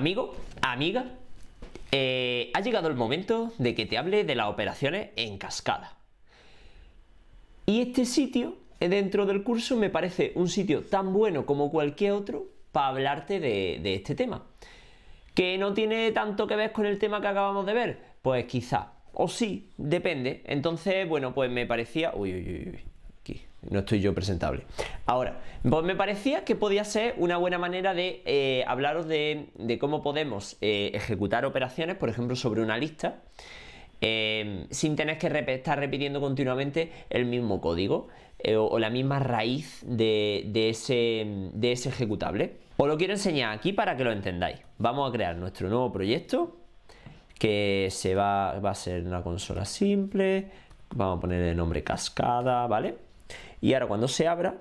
Amigo, amiga, eh, ha llegado el momento de que te hable de las operaciones en cascada. Y este sitio, eh, dentro del curso, me parece un sitio tan bueno como cualquier otro para hablarte de, de este tema. ¿Que no tiene tanto que ver con el tema que acabamos de ver? Pues quizá. O sí, depende. Entonces, bueno, pues me parecía... uy, uy, uy no estoy yo presentable. Ahora, pues me parecía que podía ser una buena manera de eh, hablaros de, cómo podemos eh, ejecutar operaciones, por ejemplo, sobre una lista, em, sin tener que estar repitiendo continuamente el mismo código eh, o, la misma raíz de, ese, ejecutable. Os lo quiero enseñar aquí para que lo entendáis. Vamos a crear nuestro nuevo proyecto, que se va, va a ser una consola simple, vamos a poner el nombre cascada, ¿vale? Y ahora cuando se abra,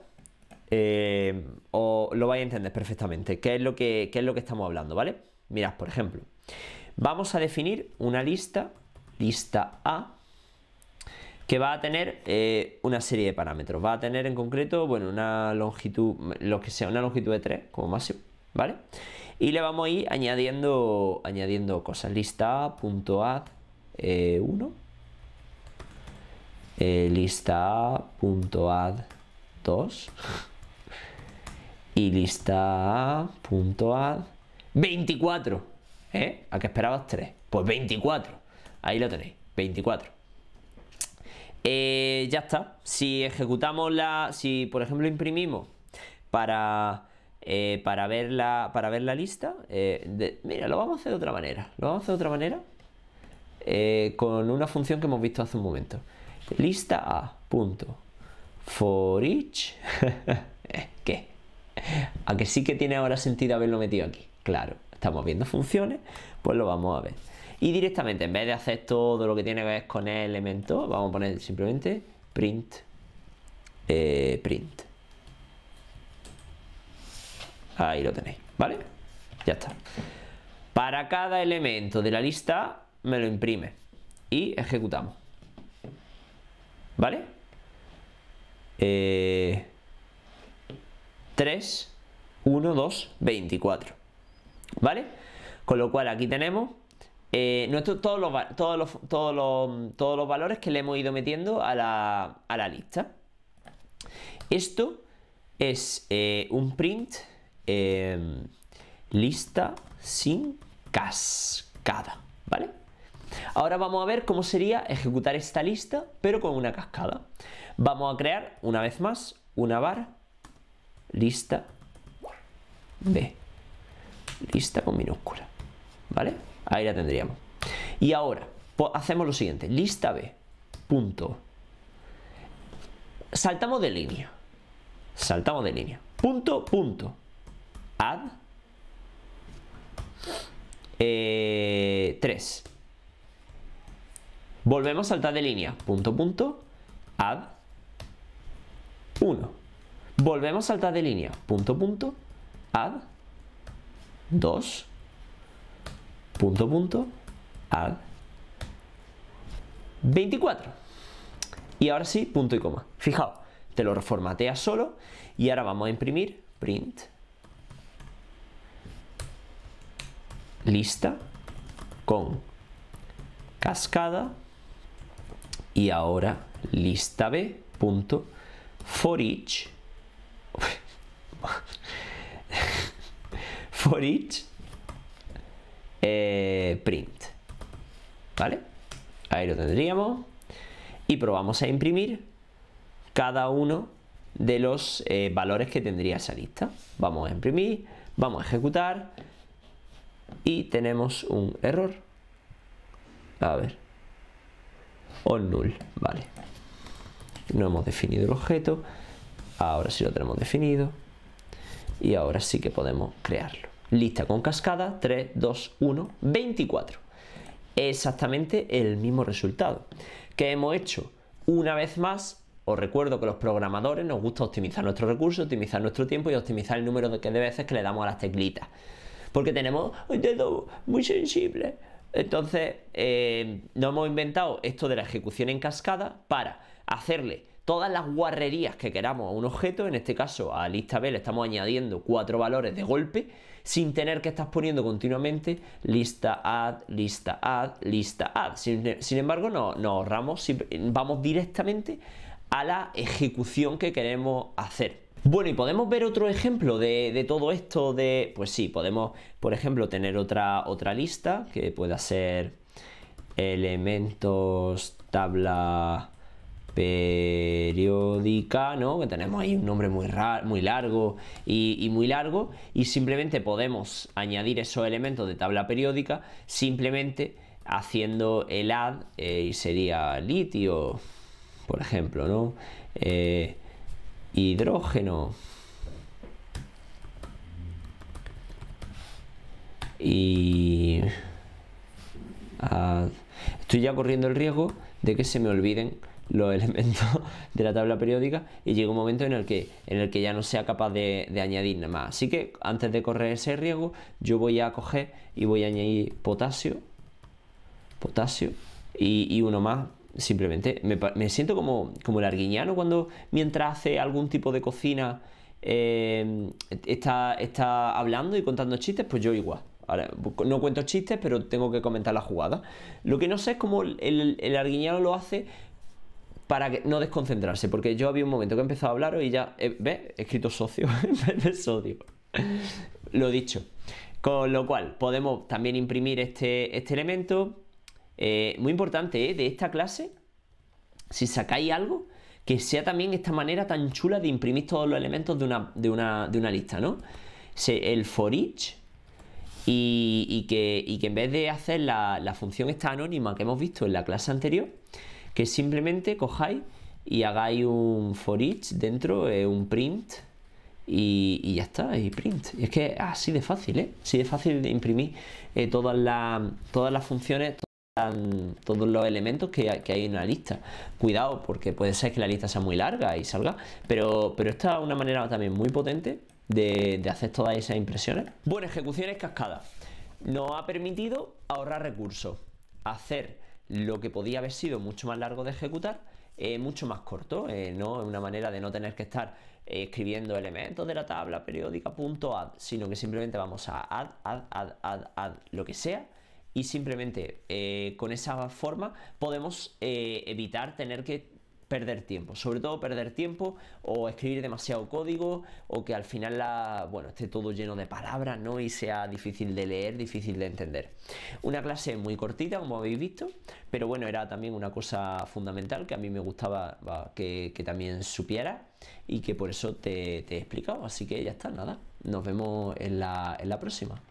eh, o lo vais a entender perfectamente, qué es, lo que, es lo que estamos hablando, ¿vale? Mirad, por ejemplo, vamos a definir una lista, lista A, que va a tener eh, una serie de parámetros. Va a tener en concreto, bueno, una longitud, lo que sea, una longitud de 3 como máximo, ¿vale? Y le vamos a ir añadiendo, añadiendo cosas. Lista A.add1, eh, lista 2 y lista 24. ¿Eh? ¿A qué esperabas 3? Pues 24. Ahí lo tenéis, 24. Eh, ya está. Si ejecutamos la. Si por ejemplo imprimimos para. Eh, para, ver la, para ver la lista. Eh, mira, lo vamos a hacer de otra manera. Lo vamos a hacer de otra manera. con una función que hemos visto hace un momento. Lista A, punto. For each. ¿Qué? A sí que tiene ahora sentido haberlo metido aquí. Claro, estamos viendo funciones, pues lo vamos a ver. Y directamente, en vez de hacer todo lo que tiene que ver con el elemento, vamos a poner simplemente print. Eh, print. Ahí lo tenéis, ¿vale? Ya está. Para cada elemento de la lista me lo imprime y ejecutamos. ¿Vale? 3, 1, 2, 24. ¿Vale? Con lo cual aquí tenemos eh, nuestro, todos, los, todos, los, todos, los, todos, los, valores que le hemos ido metiendo a la, lista. Esto es eh, un print eh, lista sin cascada, ¿vale? Ahora vamos a ver cómo sería ejecutar esta lista, pero con una cascada. Vamos a crear, una vez más, una bar lista B. Lista con minúscula. ¿Vale? Ahí la tendríamos. Y ahora, pues, hacemos lo siguiente. Lista B. Punto. Saltamos de línea. Saltamos de línea. Punto, punto. Add. 3. Eh, Volvemos a saltar de línea. Punto, punto. Add. 1. Volvemos a saltar de línea. Punto, punto. Add. 2. Punto, punto. Add. 24. Y ahora sí, punto y coma. Fijaos, te lo reformateas solo y ahora vamos a imprimir print lista con cascada y ahora lista B, punto, for each, for each eh, print. ¿Vale? Ahí lo tendríamos. Y probamos a imprimir cada uno de los eh, valores que tendría esa lista. Vamos a imprimir, vamos a ejecutar y tenemos un error. A ver o null, vale. No hemos definido el objeto, ahora sí lo tenemos definido y ahora sí que podemos crearlo. Lista con cascada, 3, 2, 1, 24. Exactamente el mismo resultado que hemos hecho una vez más os recuerdo que los programadores nos gusta optimizar nuestros recursos, optimizar nuestro tiempo y optimizar el número de, veces que le damos a las teclitas. Porque tenemos un dedo muy sensible, entonces, eh, nos hemos inventado esto de la ejecución en cascada para hacerle todas las guarrerías que queramos a un objeto, en este caso a lista B le estamos añadiendo cuatro valores de golpe, sin tener que estar poniendo continuamente lista add, lista add, lista add. Sin, embargo, nos no ahorramos, vamos directamente a la ejecución que queremos hacer. Bueno, y podemos ver otro ejemplo de, todo esto de. Pues sí, podemos, por ejemplo, tener otra, otra lista que pueda ser elementos tabla periódica, ¿no? Que tenemos ahí un nombre muy, muy largo y, muy largo y simplemente podemos añadir esos elementos de tabla periódica simplemente haciendo el add eh, y sería litio, por ejemplo, ¿no? Eh, hidrógeno y ah, estoy ya corriendo el riesgo de que se me olviden los elementos de la tabla periódica y llega un momento en el que, en el que ya no sea capaz de, añadir nada más. Así que antes de correr ese riesgo, yo voy a coger y voy a añadir potasio, potasio y, y uno más simplemente me, siento como, el arguiñano cuando mientras hace algún tipo de cocina em, está, está hablando y contando chistes, pues yo igual. Ahora, no cuento chistes, pero tengo que comentar la jugada. Lo que no sé es cómo el, el, arguiñano lo hace para que no desconcentrarse, porque yo había un momento que he empezado a hablar y ya, ve eh, ¿ves? He escrito socio en vez de sodio. lo dicho. Con lo cual, podemos también imprimir este, este elemento eh, muy importante, eh, De esta clase, si sacáis algo, que sea también esta manera tan chula de imprimir todos los elementos de una, de una, lista, ¿no? El for each y, que, en vez de hacer la, función esta anónima que hemos visto en la clase anterior, que simplemente cojáis y hagáis un for each dentro, eh, un print y, ya está, y print. es que así de fácil, ¿eh? Así de fácil de imprimir todas, la, todas las funciones todos los elementos que hay, en la lista. Cuidado, porque puede ser que la lista sea muy larga y salga, pero, pero esta es una manera también muy potente de, hacer todas esas impresiones. Bueno, ejecuciones cascadas. Nos ha permitido ahorrar recursos, hacer lo que podía haber sido mucho más largo de ejecutar, eh, mucho más corto, eh, ¿no? Es una manera de no tener que estar eh, escribiendo elementos de la tabla periódica.add, sino que simplemente vamos a add, add, add, add, add, lo que sea, y simplemente eh, con esa forma podemos eh, evitar tener que perder tiempo, sobre todo perder tiempo o escribir demasiado código o que al final la, bueno, esté todo lleno de palabras, ¿no? y sea difícil de leer, difícil de entender. Una clase muy cortita, como habéis visto, pero bueno, era también una cosa fundamental que a mí me gustaba que, también supiera y que por eso te, he explicado, así que ya está, nada. Nos vemos en la próxima.